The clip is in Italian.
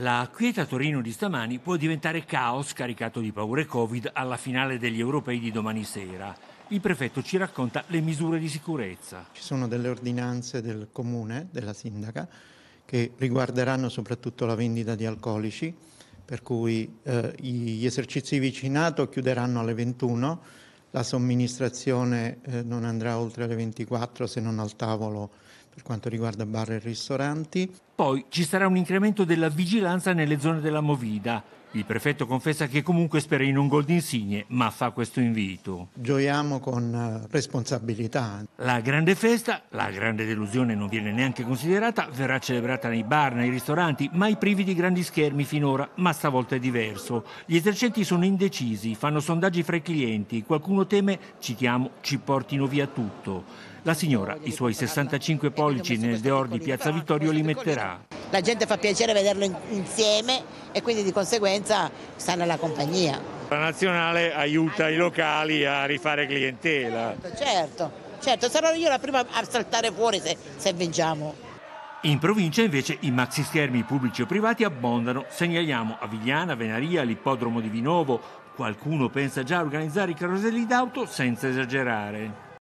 La quieta Torino di stamani può diventare caos caricato di paure Covid alla finale degli europei di domani sera. Il prefetto ci racconta le misure di sicurezza. Ci sono delle ordinanze del comune, della sindaca, che riguarderanno soprattutto la vendita di alcolici, per cui eh, gli esercizi vicinato chiuderanno alle 21, la somministrazione eh, non andrà oltre le 24 se non al tavolo per quanto riguarda bar e ristoranti. Poi ci sarà un incremento della vigilanza nelle zone della Movida. Il prefetto confessa che comunque spera in un gol d'insigne, ma fa questo invito. Gioiamo con eh, responsabilità. La grande festa, la grande delusione non viene neanche considerata, verrà celebrata nei bar, nei ristoranti, mai privi di grandi schermi finora, ma stavolta è diverso. Gli esercenti sono indecisi, fanno sondaggi fra i clienti, qualcuno teme, citiamo, ci portino via tutto. La signora i suoi 65 pollici nel Deor di Piazza Vittorio li metterà la gente fa piacere vederlo in, insieme e quindi di conseguenza sta nella compagnia. La nazionale aiuta i locali a rifare clientela. Certo, certo, certo sarò io la prima a saltare fuori se, se vinciamo. In provincia invece i maxi schermi pubblici o privati abbondano, segnaliamo Avigliana, Venaria, l'ippodromo di Vinovo, qualcuno pensa già a organizzare i caroselli d'auto senza esagerare.